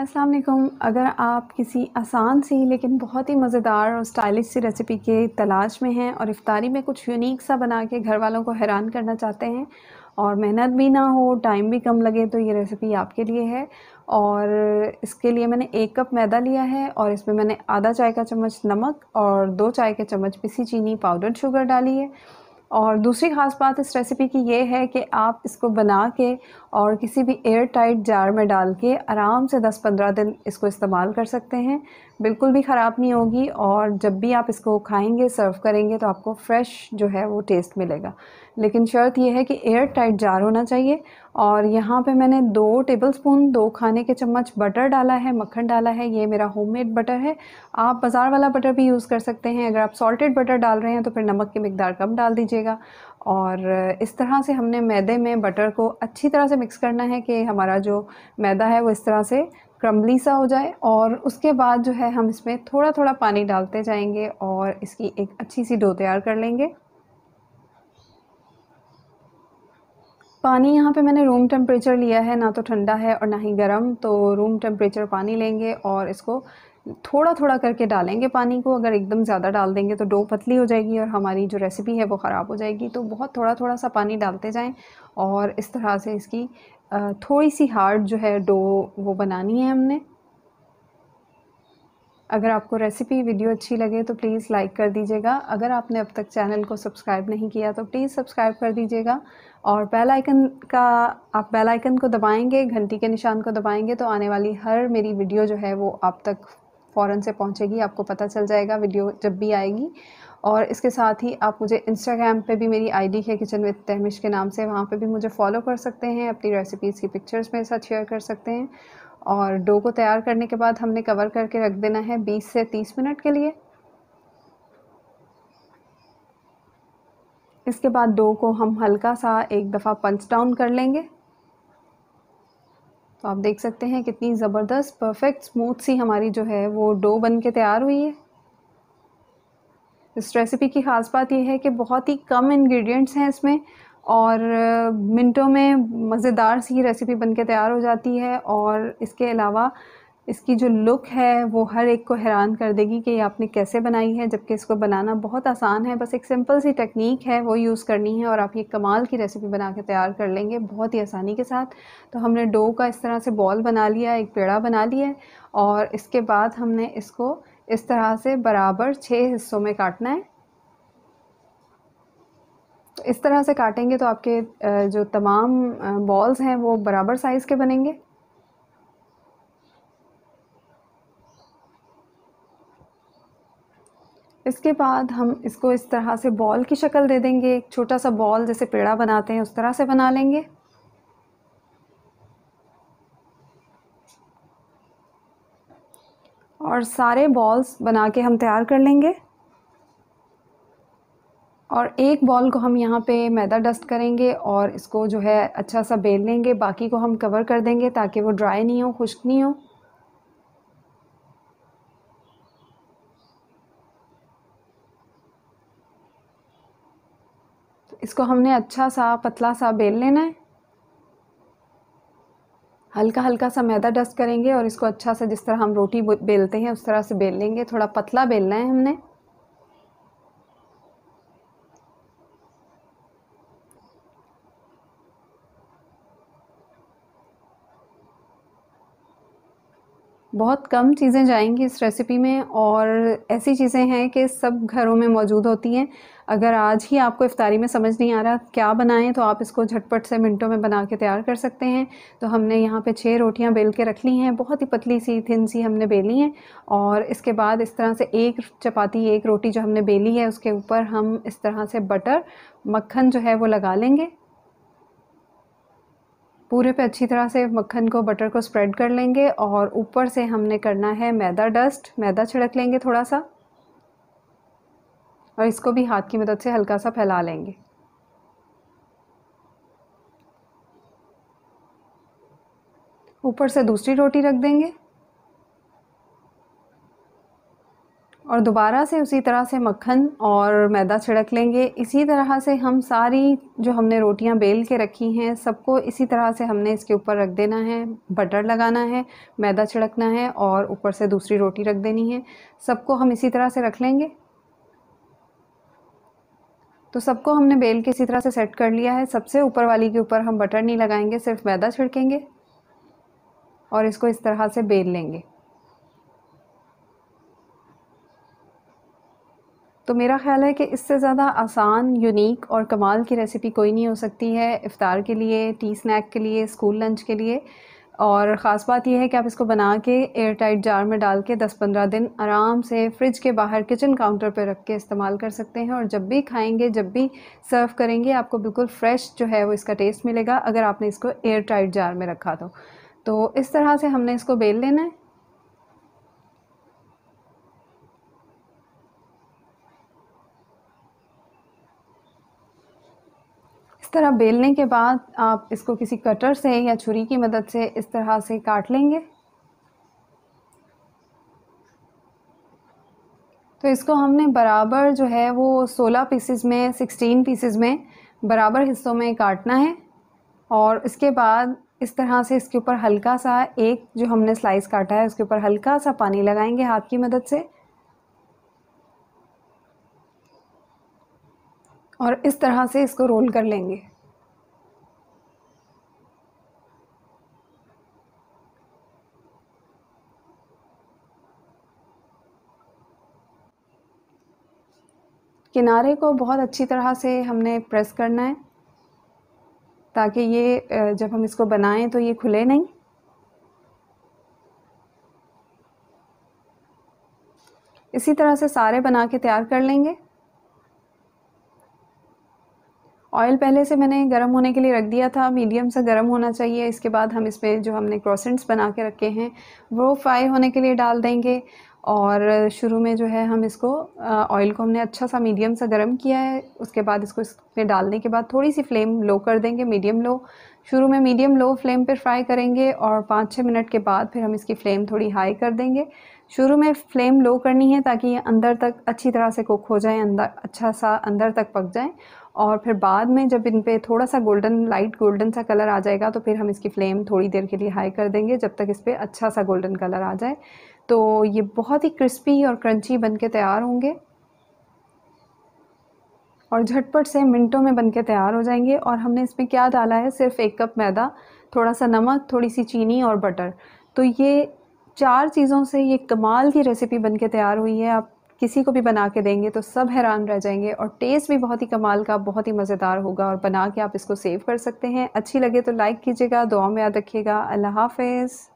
अस्सलाम वालेकुम अगर आप किसी आसान सी लेकिन बहुत ही मज़ेदार और स्टाइलिश सी रेसिपी के तलाश में हैं और इफ़ारी में कुछ यूनिक सा बना के घर वालों को हैरान करना चाहते हैं और मेहनत भी ना हो टाइम भी कम लगे तो ये रेसिपी आपके लिए है और इसके लिए मैंने एक कप मैदा लिया है और इसमें मैंने आधा चाय का चम्मच नमक और दो चाय के चम्मच पिसी चीनी पाउडर शुगर डाली है और दूसरी ख़ास बात इस रेसिपी की ये है कि आप इसको बना के और किसी भी एयर टाइट जार में डाल के आराम से 10-15 दिन इसको इस्तेमाल कर सकते हैं बिल्कुल भी ख़राब नहीं होगी और जब भी आप इसको खाएंगे सर्व करेंगे तो आपको फ्रेश जो है वो टेस्ट मिलेगा लेकिन शर्त यह है कि एयर टाइट जार होना चाहिए और यहाँ पे मैंने दो टेबलस्पून दो खाने के चम्मच बटर डाला है मक्खन डाला है ये मेरा होममेड बटर है आप बाज़ार वाला बटर भी यूज़ कर सकते हैं अगर आप सॉल्टेड बटर डाल रहे हैं तो फिर नमक की मकदार कम डाल दीजिएगा और इस तरह से हमने मैदे में बटर को अच्छी तरह से मिक्स करना है कि हमारा जो मैदा है वो इस तरह से क्रम्बली सा हो जाए और उसके बाद जो है हम इसमें थोड़ा थोड़ा पानी डालते जाएंगे और इसकी एक अच्छी सी डो तैयार कर लेंगे पानी यहाँ पे मैंने रूम टेम्परेचर लिया है ना तो ठंडा है और ना ही गर्म तो रूम टेम्परेचर पानी लेंगे और इसको थोड़ा थोड़ा करके डालेंगे पानी को अगर एकदम ज़्यादा डाल देंगे तो डो पतली हो जाएगी और हमारी जो रेसिपी है वो ख़राब हो जाएगी तो बहुत थोड़ा थोड़ा सा पानी डालते जाएं और इस तरह से इसकी थोड़ी सी हार्ड जो है डो वो बनानी है हमने अगर आपको रेसिपी वीडियो अच्छी लगे तो प्लीज़ लाइक कर दीजिएगा अगर आपने अब तक चैनल को सब्सक्राइब नहीं किया तो प्लीज़ सब्सक्राइब कर दीजिएगा और बेल आइकन का आप बेल आइकन को दबाएंगे घंटी के निशान को दबाएंगे तो आने वाली हर मेरी वीडियो जो है वो आप तक फ़ौरन से पहुँचेगी आपको पता चल जाएगा वीडियो जब भी आएगी और इसके साथ ही आप मुझे इंस्टाग्राम पे भी मेरी आईडी है किचन विद तहमिश के नाम से वहाँ पे भी मुझे फॉलो कर सकते हैं अपनी रेसिपीज़ की पिक्चर्स मेरे साथ शेयर कर सकते हैं और डो को तैयार करने के बाद हमने कवर करके रख देना है बीस से तीस मिनट के लिए इसके बाद डो को हम हल्का सा एक दफ़ा पंच डाउन कर लेंगे तो आप देख सकते हैं कितनी ज़बरदस्त परफेक्ट स्मूथ सी हमारी जो है वो डो बन के तैयार हुई है इस रेसिपी की ख़ास बात यह है कि बहुत ही कम इंग्रेडिएंट्स हैं इसमें और मिनटों में मज़ेदार सी रेसिपी बनके तैयार हो जाती है और इसके अलावा इसकी जो लुक है वो हर एक को हैरान कर देगी कि ये आपने कैसे बनाई है जबकि इसको बनाना बहुत आसान है बस एक सिंपल सी टेक्निक है वो यूज़ करनी है और आप ये कमाल की रेसिपी बना के तैयार कर लेंगे बहुत ही आसानी के साथ तो हमने डो का इस तरह से बॉल बना लिया एक पेड़ा बना लिया है और इसके बाद हमने इसको इस तरह से बराबर छः हिस्सों में काटना है तो इस तरह से काटेंगे तो आपके जो तमाम बॉल्स हैं वो बराबर साइज़ के बनेंगे इसके बाद हम इसको इस तरह से बॉल की शक्ल दे देंगे एक छोटा सा बॉल जैसे पेड़ा बनाते हैं उस तरह से बना लेंगे और सारे बॉल्स बना के हम तैयार कर लेंगे और एक बॉल को हम यहाँ पे मैदा डस्ट करेंगे और इसको जो है अच्छा सा बेल लेंगे बाकी को हम कवर कर देंगे ताकि वो ड्राई नहीं हो खुश्क नहीं हो इसको हमने अच्छा सा पतला सा बेल लेना है हल्का हल्का सा मैदा डस्ट करेंगे और इसको अच्छा से जिस तरह हम रोटी बेलते हैं उस तरह से बेल लेंगे थोड़ा पतला बेलना है हमने बहुत कम चीज़ें जाएंगी इस रेसिपी में और ऐसी चीज़ें हैं कि सब घरों में मौजूद होती हैं अगर आज ही आपको इफ्तारी में समझ नहीं आ रहा क्या बनाएं तो आप इसको झटपट से मिनटों में बना के तैयार कर सकते हैं तो हमने यहाँ पे छः रोटियाँ बेल के रख ली हैं बहुत ही पतली सी थिन सी हमने बेली हैं और इसके बाद इस तरह से एक चपाती एक रोटी जो हमने बेली है उसके ऊपर हम इस तरह से बटर मक्खन जो है वो लगा लेंगे पूरे पे अच्छी तरह से मक्खन को बटर को स्प्रेड कर लेंगे और ऊपर से हमने करना है मैदा डस्ट मैदा छिड़क लेंगे थोड़ा सा और इसको भी हाथ की मदद से हल्का सा फैला लेंगे ऊपर से दूसरी रोटी रख देंगे और दोबारा से उसी तरह से मक्खन और मैदा छिड़क लेंगे इसी तरह से हम सारी जो हमने रोटियां बेल के रखी हैं सबको इसी तरह से हमने इसके ऊपर रख देना है बटर लगाना है मैदा छिड़कना है और ऊपर से दूसरी रोटी रख देनी है सबको हम इसी तरह से रख लेंगे तो सबको हमने बेल के इसी तरह से सेट कर लिया है सबसे ऊपर वाली के ऊपर हम बटर नहीं लगाएंगे सिर्फ मैदा छिड़केंगे और इसको इस तरह से बेल लेंगे तो मेरा ख्याल है कि इससे ज़्यादा आसान यूनिक और कमाल की रेसिपी कोई नहीं हो सकती है इफ़ार के लिए टी स्नैक के लिए स्कूल लंच के लिए और ख़ास बात यह है कि आप इसको बना के एयर टाइट जार में डाल के 10-15 दिन आराम से फ्रिज के बाहर किचन काउंटर पर रख के इस्तेमाल कर सकते हैं और जब भी खाएंगे जब भी सर्व करेंगे आपको बिल्कुल फ़्रेश जो है वो इसका टेस्ट मिलेगा अगर आपने इसको एयर टाइट जार में रखा तो तो इस तरह से हमने इसको बेल लेना है तरह बेलने के बाद आप इसको किसी कटर से या छुरी की मदद से इस तरह से काट लेंगे तो इसको हमने बराबर जो है वो 16 पीसेस में 16 पीसेस में बराबर हिस्सों में काटना है और इसके बाद इस तरह से इसके ऊपर हल्का सा एक जो हमने स्लाइस काटा है उसके ऊपर हल्का सा पानी लगाएंगे हाथ की मदद से और इस तरह से इसको रोल कर लेंगे किनारे को बहुत अच्छी तरह से हमने प्रेस करना है ताकि ये जब हम इसको बनाएं तो ये खुले नहीं इसी तरह से सारे बना के तैयार कर लेंगे ऑयल पहले से मैंने गर्म होने के लिए रख दिया था मीडियम सा गर्म होना चाहिए इसके बाद हम इसमें जो हमने क्रॉसेंट्स बना के रखे हैं वो फ्राई होने के लिए डाल देंगे और शुरू में जो है हम इसको ऑयल को हमने अच्छा सा मीडियम सा गर्म किया है उसके बाद इसको इसमें डालने के बाद थोड़ी सी फ्लेम लो कर देंगे मीडियम लो शुरू में मीडियम लो फ्लेम पर फ्राई करेंगे और पाँच छः मिनट के बाद फिर हम इसकी फ्लेम थोड़ी हाई कर देंगे शुरू में फ्लेम लो करनी है ताकि ये अंदर तक अच्छी तरह से कुक हो जाए अंदर अच्छा सा अंदर तक पक जाए और फिर बाद में जब इन पर थोड़ा सा गोल्डन लाइट गोल्डन सा कलर आ जाएगा तो फिर हम इसकी फ्लेम थोड़ी देर के लिए हाई कर देंगे जब तक इस पर अच्छा सा गोल्डन कलर आ जाए तो ये बहुत ही क्रिस्पी और क्रंची बन के तैयार होंगे और झटपट से मिनटों में बन के तैयार हो जाएंगे और हमने इसमें क्या डाला है सिर्फ एक कप मैदा थोड़ा सा नमक थोड़ी सी चीनी और बटर तो ये चार चीज़ों से ये कमाल की रेसिपी बन के तैयार हुई है आप किसी को भी बना के देंगे तो सब हैरान रह जाएंगे और टेस्ट भी बहुत ही कमाल का बहुत ही मज़ेदार होगा और बना के आप इसको सेव कर सकते हैं अच्छी लगे तो लाइक कीजिएगा दुआ में याद रखिएगा अल्लाह हाफिज़